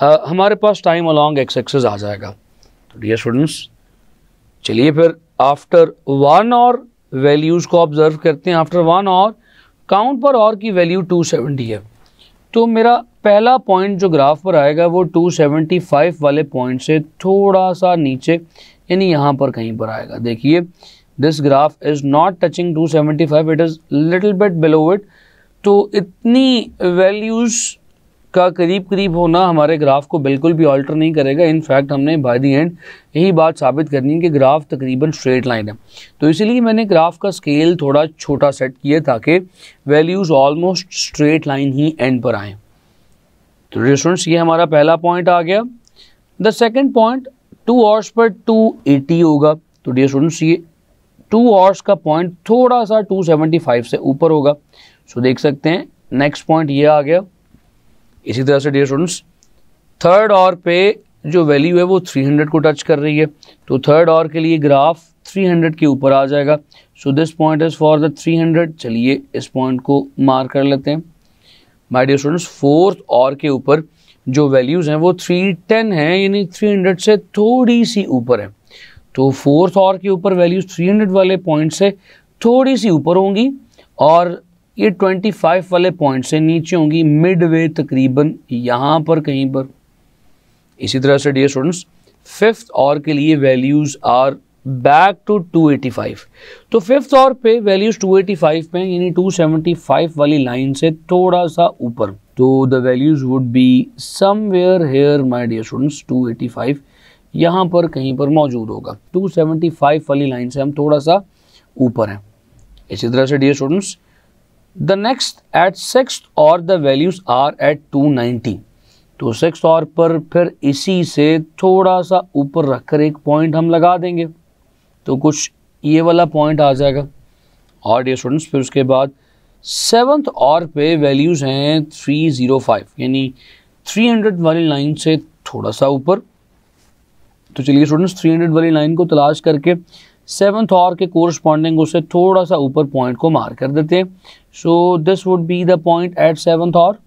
हमारे पास टाइम अलॉन्ग एक्स एक्सेस आ जाएगा तो डियर स्टूडेंट्स चलिए फिर आफ्टर वन और वैल्यूज़ को ऑब्जर्व करते हैं आफ्टर वन और काउंट पर और की वैल्यू 270 है तो मेरा पहला पॉइंट जो ग्राफ पर आएगा वो 275 वाले पॉइंट से थोड़ा सा नीचे यानी यहाँ पर कहीं पर आएगा देखिए this graph is not touching 275 it is little bit below it तो इतनी वैल्यूज़ का करीब करीब होना हमारे ग्राफ को बिल्कुल भी ऑल्टर नहीं करेगा इनफैक्ट हमने बाय दी एंड यही बात साबित करनी है कि ग्राफ तकरीबन स्ट्रेट लाइन है तो इसीलिए मैंने ग्राफ का स्केल थोड़ा छोटा सेट किया ताकि वैल्यूज़ ऑलमोस्ट स्ट्रेट लाइन ही एंड पर आएँ तो रेस्टोरेंट्स ये हमारा पहला पॉइंट आ गया the second point two hours पर टू एटी होगा तो डियर स्टूडेंट्स ये टू आवर्स का पॉइंट थोड़ा सा टू सेवेंटी फाइव से ऊपर होगा सो देख सकते हैं नेक्स्ट पॉइंट ये आ गया इसी तरह से डियर स्टूडेंट्स थर्ड और पे जो वैल्यू है वो 300 को टच कर रही है तो थर्ड और के लिए ग्राफ 300 के ऊपर आ जाएगा so this point is for the 300 चलिए इस पॉइंट को मार कर लेते हैं माय डियर स्टूडेंट्स फोर्थ और के ऊपर जो वैल्यूज़ हैं वो 310 हैं यानी 300 से थोड़ी सी ऊपर है तो फोर्थ और के ऊपर वैल्यूज़ 300 वाले पॉइंट से थोड़ी सी ऊपर होंगी और ये 25 वाले पॉइंट से नीचे होंगी मिड वे तकरीबन यहाँ पर कहीं पर इसी तरह से डियर स्टूडेंट्स फिफ्थ और के लिए वैल्यूज़ आर बैक टू 285 तो फिफ्थ और पे वैल्यूज़ 285 पे यानी 275 वाली लाइन से थोड़ा सा ऊपर तो the values would be somewhere here my dear students 285 यहाँ पर कहीं पर मौजूद होगा 275 वाली लाइन से हम थोड़ा सा ऊपर हैं इसी तरह से dear students the next at six hour the values are at two ninety तो सिक्स और पर फिर इसी से थोड़ा सा ऊपर रखकर एक पॉइंट हम लगा देंगे तो कुछ ये वाला पॉइंट आ जाएगा और डे स्टूडेंट्स फिर उसके बाद सेवन्थ और पे वैल्यूज़ हैं थ्री ज़ीरो फाइव यानी थ्री हंड्रेड वाली लाइन से थोड़ा सा ऊपर तो चलिए स्टूडेंट्स थ्री हंड्रेड वाली लाइन को तलाश करके सेवन्थ और के कोरस्पॉन्डिंग उसे थोड़ा सा ऊपर पॉइंट को मार कर देते हैं so this would be the point at seven और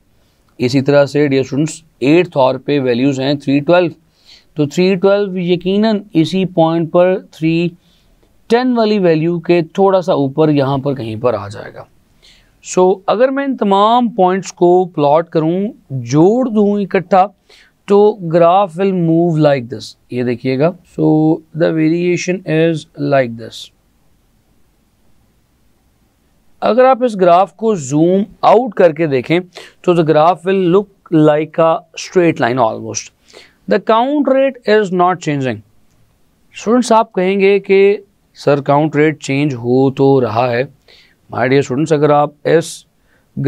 इसी तरह से डियर स्टूडेंट्स एट्थ और पे वैल्यूज़ हैं थ्री ट्वेल्व तो थ्री ट्वेल्व यकीनन इसी पॉइंट पर थ्री टेन वाली वैल्यू के थोड़ा सा ऊपर यहाँ पर कहीं पर आ जाएगा सो so, अगर मैं इन तमाम पॉइंट्स को प्लॉट करूँ जोड़ दूँ इकट्ठा तो graph will move like this ये देखिएगा so the variation is like this अगर आप इस ग्राफ को जूम आउट करके देखें तो the graph will look like a straight line almost the count rate is not changing students आप कहेंगे कि सर काउंट रेट चेंज हो तो रहा है माय डियर स्टूडेंट्स अगर आप इस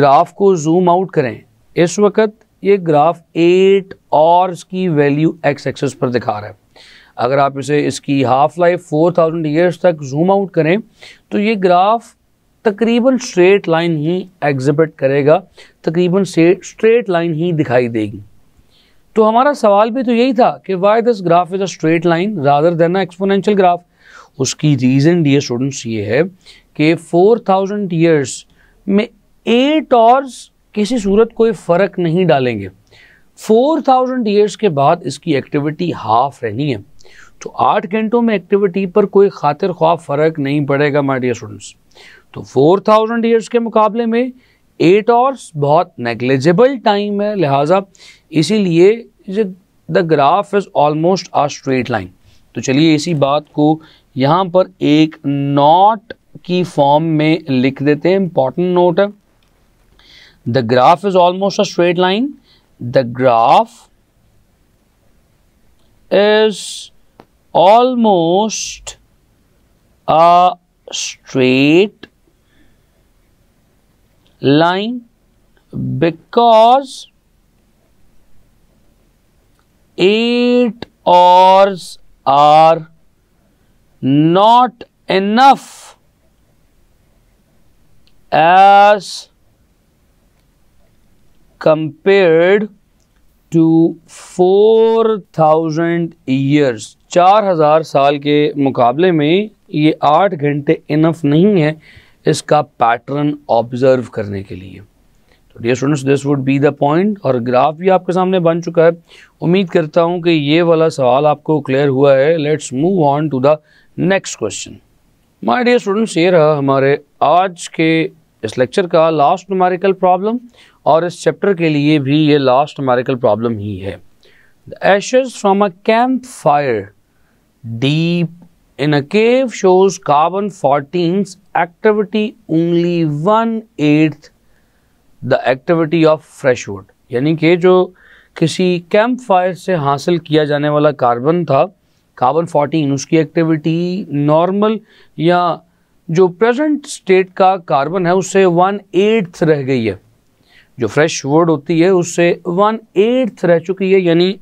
ग्राफ को जूम आउट करें इस वक्त ये ग्राफ एट और इसकी वैल्यू एक्स एक्सेस पर दिखा रहा है अगर आप इसे इसकी half life four thousand years तक जूम आउट करें तो ये ग्राफ तकरीबन स्ट्रेट लाइन ही एग्जिबिट करेगा तकरीबन स्ट्रेट लाइन ही दिखाई देगी तो हमारा सवाल भी तो यही था कि why this graph is a straight line rather than exponential graph उसकी रीज़न डी स्टूडेंट्स ये है कि फोर थाउजेंड ईयर्स में एट आवर्स किसी सूरत कोई फ़र्क नहीं डालेंगे फोर थाउजेंड ईयर्स के बाद इसकी एक्टिविटी हाफ रहनी है तो आठ घंटों में एक्टिविटी पर कोई खातिर ख्वाह फ़र्क नहीं पड़ेगा माई डियर स्टूडेंट्स तो फोर थाउजेंड ईयर्स के मुकाबले में एट आवर्स बहुत नेग्लेजेबल टाइम है लिहाजा इसीलिए the graph is almost a straight line तो चलिए इसी बात को यहाँ पर एक नॉट की फॉर्म में लिख देते हैं इंपॉर्टेंट नोट है the graph is almost a straight line the graph is almost a straight line because eight hours are not enough as compared to 4000 years हजार साल के मुकाबले में ये आठ घंटे इनफ नहीं है इसका पैटर्न ऑब्जर्व करने के लिए तो dear students this would be the point और ग्राफ भी आपके सामने बन चुका है उम्मीद करता हूं कि ये वाला सवाल आपको क्लियर हुआ है let's move on to the next question my dear students ये रहा हमारे आज के इस लेक्चर का लास्ट न्यूमेरिकल प्रॉब्लम और इस चैप्टर के लिए भी ये लास्ट न्यूमेरिकल प्रॉब्लम ही है the ashes from a camp fire deep in a cave shows carbon fourteen's activity only one eighth the activity of fresh wood यानी कि जो किसी कैंप फायर से हासिल किया जाने वाला कार्बन था कार्बन 14 उसकी एक्टिविटी नॉर्मल या जो प्रेजेंट स्टेट का कार्बन है उससे वन एट्थ रह गई है जो फ्रेश वुड होती है उससे वन एट्थ रह चुकी है यानी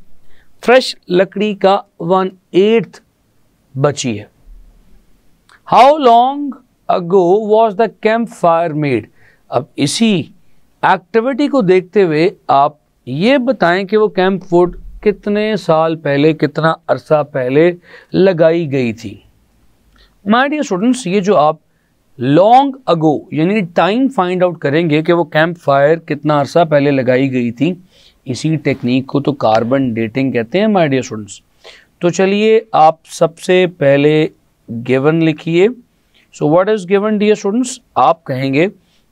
फ्रेश लकड़ी का वन एट्थ बची है how long ago was the camp fire made अब इसी एक्टिविटी को देखते हुए आप ये बताएं कि वो कैंप फूड कितने साल पहले कितना अरसा पहले लगाई गई थी माय डियर स्टूडेंट्स ये जो आप लॉन्ग अगो यानी टाइम फाइंड आउट करेंगे कि वो कैंप फायर कितना अरसा पहले लगाई गई थी इसी टेक्निक को तो कार्बन डेटिंग कहते हैं माय डियर स्टूडेंट्स तो चलिए आप सबसे पहले गिवन लिखिए so what is given dear students आप कहेंगे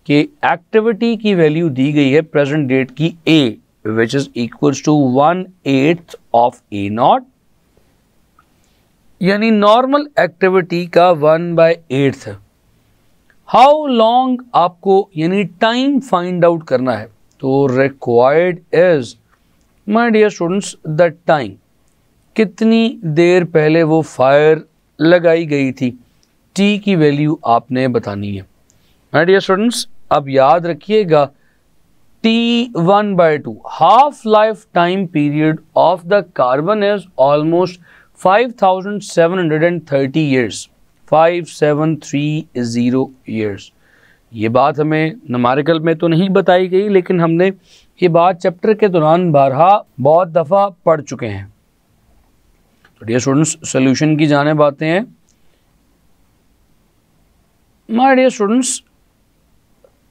कि एक्टिविटी की वैल्यू दी गई है प्रेजेंट डेट की A which is equal to one eighth of A not यानी नॉर्मल एक्टिविटी का one by eighth how long आपको यानी टाइम फाइंड आउट करना है तो required is my dear students the time कितनी देर पहले वो फायर लगाई गई थी टी की वैल्यू आपने बतानी है माय डियर स्टूडेंट्स अब याद रखिएगा T one by two half life time period of the carbon is almost five thousand seven hundred and thirty years five seven three zero years ये बात हमें नमारिकल में तो नहीं बताई गई लेकिन हमने ये बात चैप्टर के दौरान बारहा बहुत दफ़ा पढ़ चुके हैं तो डियर स्टूडेंट्स सोल्यूशन की जाने बातें हैं my dear students,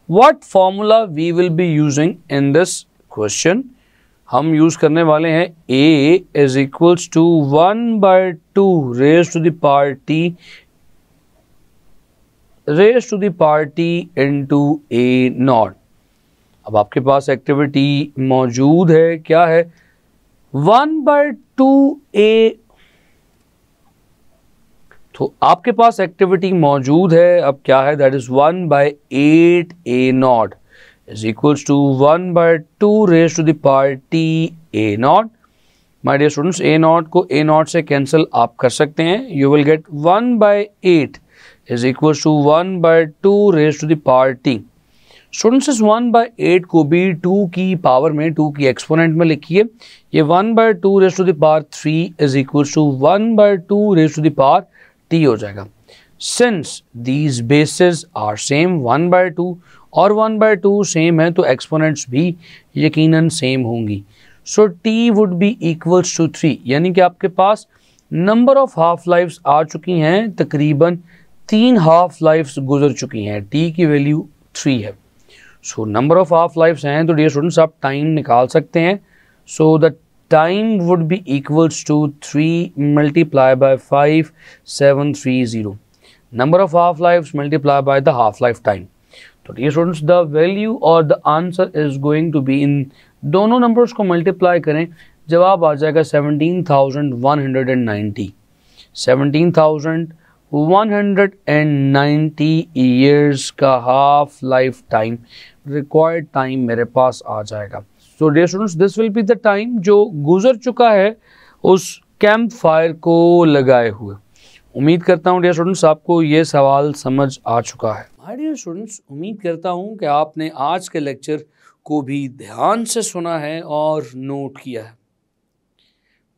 what formula we will be using in this question? हम यूज करने वाले हैं a is equals to one by two raise to the power T raise to the power T into A not अब आपके पास activity मौजूद है क्या है वन बाय टू ए तो आपके पास एक्टिविटी मौजूद है अब क्या है that is one by eight A not is equals to one by two raise to the power T A not my dear students A not को ए नॉट से कैंसिल आप कर सकते हैं you will get one by eight is equals to one by two raise to the power T students इस one by eight को भी to की पावर में टू की एक्सपोनेंट में लिखिए ये one by two raise to the power three is equals to one by two raise to the power t हो जाएगा since these bases are same one by two और वन बाय टू सेम है तो exponents भी यकीनन सेम होंगी so t would be equals to three यानी कि आपके पास नंबर ऑफ हाफ लाइफ्स आ चुकी हैं तकरीबन तीन हाफ लाइफ्स गुजर चुकी हैं टी की वैल्यू थ्री है so number of half lives हैं तो डियर स्टूडेंट्स आप टाइम निकाल सकते हैं so the time would be equals to three multiply by five seven three zero number of half life multiply by the half life time तो ये students the value और the answer is going to be इन दोनों number को multiply करें जवाब आ जाएगा seventeen thousand one hundred and ninety seventeen thousand one hundred and ninety years का half life time required time मेरे पास आ जाएगा so dear students this will be the time जो गुजर चुका है उस कैंप फायर को लगाए हुए उम्मीद करता हूँ डियर स्टूडेंट्स आपको ये सवाल समझ आ चुका है माय डियर स्टूडेंट्स उम्मीद करता हूँ कि आपने आज के लेक्चर को भी ध्यान से सुना है और नोट किया है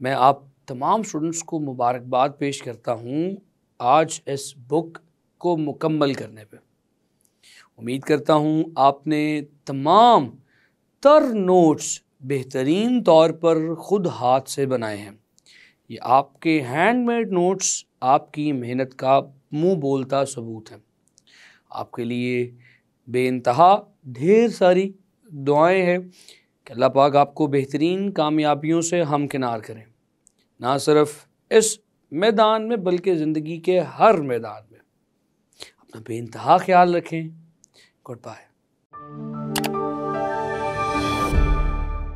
मैं आप तमाम स्टूडेंट्स को मुबारकबाद पेश करता हूँ आज इस बुक को मुकम्मल करने पे उम्मीद करता हूँ आपने तमाम तर नोट्स बेहतरीन तौर पर ख़ुद हाथ से बनाए हैं ये आपके हैंडमेड नोट्स आपकी मेहनत का मुंह बोलता सबूत है आपके लिए बेानतहा ढेर सारी दुआएं हैं कि अल्लाह पाक आपको बेहतरीन कामयाबियों से हमकिनार करें ना सिर्फ इस मैदान में बल्कि ज़िंदगी के हर मैदान में अपना बेानतहा ख्याल रखें गुड बाय